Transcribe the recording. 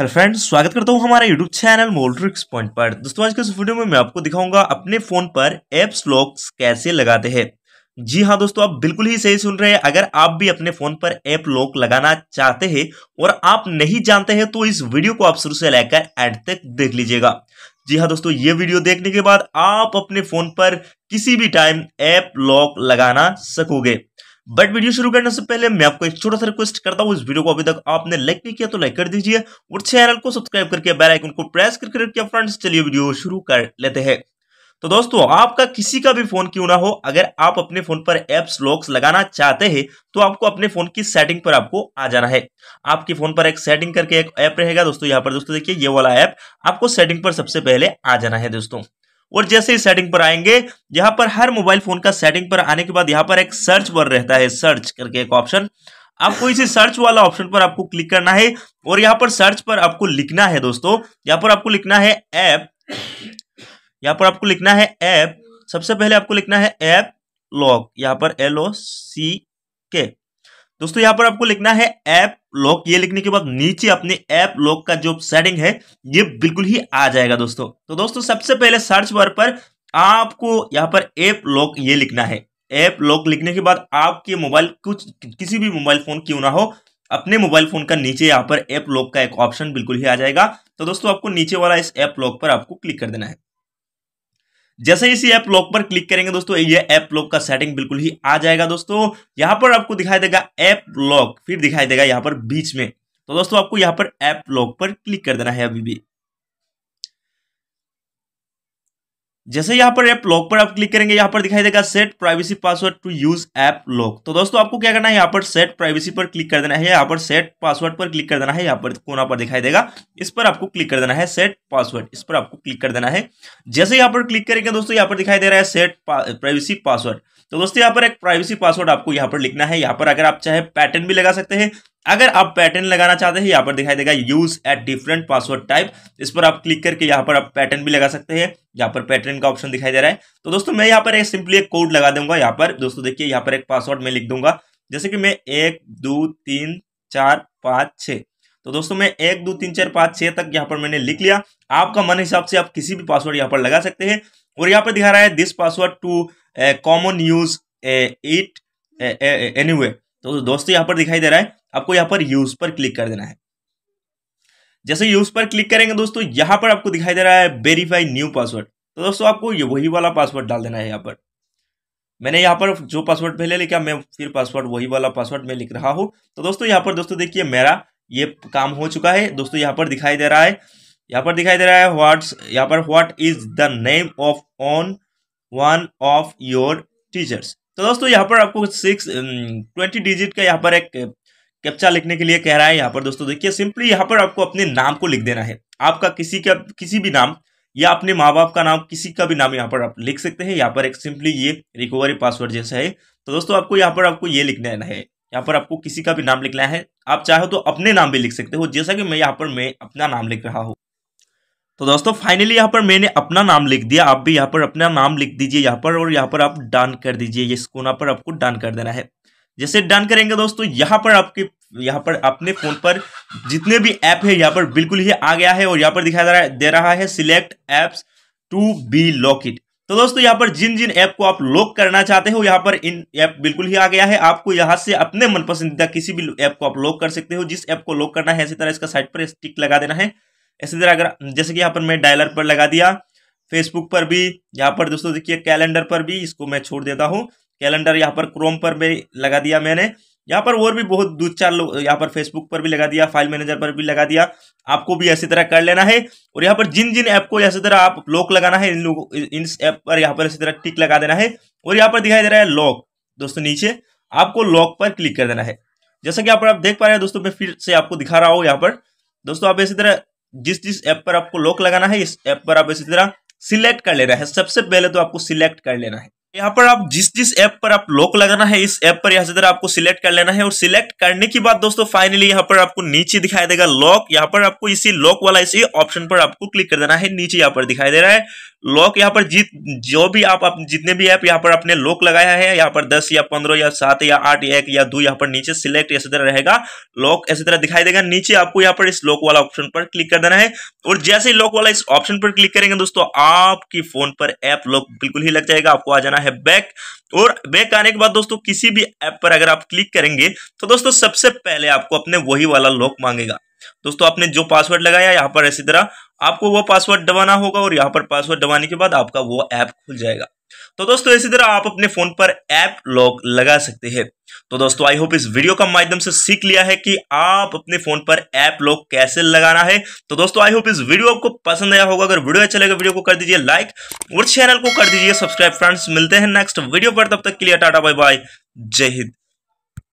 hello friends स्वागत करता हूँ हमारे यूट्यूब चैनल मोल्ट्रिक्स पॉइंट पर दोस्तों आज के इस वीडियो में मैं आपको दिखाऊंगा अपने फोन पर एप्स लॉक्स कैसे लगाते हैं जी हाँ दोस्तों आप बिल्कुल ही सही सुन रहे हैं अगर आप भी अपने फोन पर ऐप लॉक लगाना चाहते हैं और आप नहीं जानते हैं तो इस वीडियो को आप शुरू से लेकर एंड तक देख लीजिएगा जी हाँ दोस्तों ये वीडियो देखने के बाद आप अपने फोन पर किसी भी टाइम ऐप लॉक लगाना सकोगे बट वीडियो शुरू करने से पहले मैं आपको एक छोटा सा रिक्वेस्ट करता हूँ इस वीडियो को अभी तक आपने लाइक नहीं किया तो लाइक कर दीजिए और चैनल को सब्सक्राइब करके बेल आइकन को प्रेस करके रखिए फ्रेंड्स चलिए वीडियो शुरू कर लेते हैं तो दोस्तों आपका किसी का भी फोन क्यों ना हो अगर आप अपने फोन पर एप्स लॉक्स लगाना चाहते हैं तो आपको अपने फोन की सेटिंग पर आपको आ जाना है आपके फोन पर एक सेटिंग करके एक ऐप रहेगा दोस्तों यहाँ पर दोस्तों देखिए ये वाला ऐप आपको सेटिंग पर सबसे पहले आ जाना है दोस्तों और जैसे ही सेटिंग पर आएंगे यहां पर हर मोबाइल फोन का सेटिंग पर आने के बाद यहां पर एक सर्च वर्ड रहता है सर्च करके एक ऑप्शन आपको इसी सर्च वाला ऑप्शन पर आपको क्लिक करना है और यहां पर सर्च पर आपको लिखना है दोस्तों यहां पर आपको लिखना है ऐप यहाँ पर आपको लिखना है ऐप सबसे पहले आपको लिखना है ऐप लॉक यहां पर एल ओ सी के दोस्तों यहाँ पर आपको लिखना है ऐप लॉक ये लिखने के बाद नीचे अपने ऐप लॉक का जो सेटिंग है ये बिल्कुल ही आ जाएगा दोस्तों तो दोस्तों सबसे पहले सर्च बार पर आपको यहाँ पर ऐप लॉक ये लिखना है ऐप लॉक लिखने के बाद आपके मोबाइल कुछ किसी भी मोबाइल फोन क्यों ना हो अपने मोबाइल फोन का नीचे यहाँ पर ऐप लॉक का एक ऑप्शन बिल्कुल ही आ जाएगा तो दोस्तों आपको नीचे वाला इस ऐप लॉक पर आपको क्लिक कर देना है जैसे इसी ऐप लॉक पर क्लिक करेंगे दोस्तों ये ऐप लॉक का सेटिंग बिल्कुल ही आ जाएगा दोस्तों यहाँ पर आपको दिखाई देगा ऐप लॉक फिर दिखाई देगा यहाँ पर बीच में तो दोस्तों आपको यहाँ पर ऐप लॉक पर क्लिक कर देना है अभी भी जैसे यहाँ पर ऐप लॉक पर आप क्लिक करेंगे यहाँ पर दिखाई देगा set privacy password to use app lock तो दोस्तों आपको क्या करना है यहाँ पर सेट प्राइवेसी पर क्लिक कर देना है यहाँ पर सेट पासवर्ड पर क्लिक कर देना है यहाँ पर कोना पर दिखाई देगा इस पर आपको क्लिक कर देना है सेट पासवर्ड इस पर आपको क्लिक कर देना है जैसे यहाँ पर क्लिक करेंगे दोस्तों यहाँ पर दिखाई दे रहा है सेट प्राइवेसी पासवर्ड तो दोस्तों यहाँ पर एक प्राइवेसी पासवर्ड आपको यहाँ पर लिखना है यहाँ पर अगर आप चाहे पैटर्न भी लगा सकते हैं अगर आप पैटर्न लगाना चाहते हैं यहाँ पर दिखाई देगा use at different password type इस पर आप क्लिक करके यहाँ पर आप पैटर्न भी लगा सकते हैं यहाँ पर पैटर्न का ऑप्शन दिखाई दे रहा है तो दोस्तों मैं यहाँ पर एक सिंपली एक कोड लगा दूंगा यहाँ पर दोस्तों देखिए यहाँ पर एक पासवर्ड मैं लिख दूंगा जैसे कि मैं एक दो तीन चार पाँच छः तो दोस्तों मैं एक दो तीन चार पाँच छः तक यहाँ पर मैंने लिख लिया आपका मन हिसाब से आप किसी भी पासवर्ड यहाँ पर लगा सकते हैं और यहाँ पर दिखा रहा है this password too common use it any तो दोस्तों यहाँ पर दिखाई दे रहा है आपको यहां पर यूज पर क्लिक कर देना है जैसे यूज पर क्लिक करेंगे दोस्तों यहां पर आपको दिखाई दे रहा है वेरीफाई न्यू पासवर्ड तो दोस्तों आपको ये वही वाला पासवर्ड डाल देना है यहाँ पर मैंने यहाँ पर जो पासवर्ड पहले लिखा मैं फिर पासवर्ड वही वाला पासवर्ड मैं लिख रहा हूँ तो दोस्तों यहाँ पर दोस्तों देखिए मेरा ये काम हो चुका है दोस्तों यहाँ पर दिखाई दे रहा है यहाँ पर दिखाई दे रहा है व्हाट यहाँ पर what is the name of on one of your teachers तो दोस्तों यहाँ पर आपको सिक्स ट्वेंटी डिजिट का यहाँ पर एक कैप्चा लिखने के लिए कह रहा है यहाँ पर दोस्तों देखिए सिंपली यहाँ पर आपको अपने नाम को लिख देना है आपका किसी का किसी भी नाम या अपने माँ बाप का नाम किसी का भी नाम यहाँ पर आप लिख सकते हैं यहाँ पर एक सिंपली ये रिकवरी पासवर्ड जैसा है तो दोस्तों आपको यहाँ पर आपको ये देना है यहाँ पर आपको किसी का भी नाम लिखना है आप चाहो तो अपने नाम भी लिख सकते हो जैसा कि मैं यहाँ पर मैं अपना नाम लिख रहा हूँ तो दोस्तों फाइनली यहाँ पर मैंने अपना नाम लिख दिया आप भी यहाँ पर अपना नाम लिख दीजिए यहाँ पर और यहाँ पर आप डन कर दीजिए इस कोना पर आपको डन कर देना है जैसे डन करेंगे दोस्तों यहाँ पर आपके यहाँ पर अपने फोन पर जितने भी ऐप है यहाँ पर बिल्कुल ही आ गया है और यहाँ पर दिखाया जा रहा है दे रहा है select apps to be lock it तो दोस्तों यहाँ पर जिन जिन ऐप को आप लॉक करना चाहते हो यहाँ पर इन ऐप बिल्कुल ही आ गया है आपको यहाँ से अपने मन पसंदीदा किसी भी ऐप को आप लॉक कर सकते हो जिस ऐप को लॉक करना है इसी तरह इसका साइट पर स्टिक लगा देना है इसी तरह अगर जैसे कि यहाँ पर मैं डायलर पर लगा दिया फेसबुक पर भी यहाँ पर दोस्तों देखिए कैलेंडर पर भी इसको मैं छोड़ देता हूँ कैलेंडर यहाँ पर क्रोम पर भी लगा दिया मैंने यहाँ पर और भी बहुत दो चार लोग यहाँ पर फेसबुक पर भी लगा दिया फाइल मैनेजर पर भी लगा दिया आपको भी ऐसी तरह कर लेना है और यहाँ पर जिन जिन ऐप को ऐसी तरह आप लॉक लगाना है इन लोगों इन ऐप पर यहाँ पर इसी तरह टिक लगा देना है और यहाँ पर दिखाई दे रहा है लॉक दोस्तों नीचे आपको लॉक पर क्लिक कर देना है जैसा कि यहाँ पर आप देख पा रहे हैं दोस्तों मैं फिर से आपको दिखा रहा हूँ यहाँ पर दोस्तों आप इसी तरह जिस जिस ऐप पर आपको लॉक लगाना है इस ऐप पर आप इसी तरह सिलेक्ट कर लेना है सबसे पहले तो आपको सिलेक्ट कर लेना है यहाँ पर आप जिस जिस ऐप पर आप लॉक लगाना है इस ऐप पर यहाँ से आपको सिलेक्ट कर लेना है और सिलेक्ट करने के बाद दोस्तों फाइनली यहाँ पर आपको नीचे दिखाई देगा लॉक यहाँ पर आपको इसी लॉक वाला इसी ऑप्शन पर आपको क्लिक कर देना है नीचे यहाँ पर दिखाई दे रहा है लॉक यहाँ पर जित जो भी आप, आप जितने भी ऐप यहाँ पर आपने लॉक लगाया है यहाँ पर दस या पंद्रह या सात या आठ एक या दो यहाँ पर नीचे सिलेक्ट ऐसी तरह रहेगा लॉक ऐसी तरह दिखाई देगा नीचे आपको यहाँ पर इस लॉक वाला ऑप्शन पर क्लिक कर देना है और जैसे ही लॉक वाला इस ऑप्शन पर क्लिक करेंगे दोस्तों आपकी फोन पर ऐप लॉक बिल्कुल ही लग जाएगा आपको आ जाना करना है बैक और बैक आने के बाद दोस्तों किसी भी ऐप पर अगर आप क्लिक करेंगे तो दोस्तों सबसे पहले आपको अपने वही वाला लॉक मांगेगा दोस्तों आपने जो पासवर्ड लगाया यहाँ पर इसी तरह आपको वो पासवर्ड दबाना होगा और यहाँ पर पासवर्ड दबाने के बाद आपका वो ऐप खुल जाएगा तो दोस्तों इसी तरह आप अपने फोन पर ऐप लॉक लगा सकते हैं तो दोस्तों आई होप इस वीडियो का माध्यम से सीख लिया है कि आप अपने फोन पर ऐप लॉक कैसे लगाना है तो दोस्तों आई होप इस वीडियो आपको पसंद आया होगा अगर वीडियो अच्छा लगे वीडियो को कर दीजिए लाइक और चैनल को कर दीजिए सब्सक्राइब फ्रेंड्स मिलते हैं नेक्स्ट वीडियो पर तब तक के लिए टाटा बाय बाय जय हिंद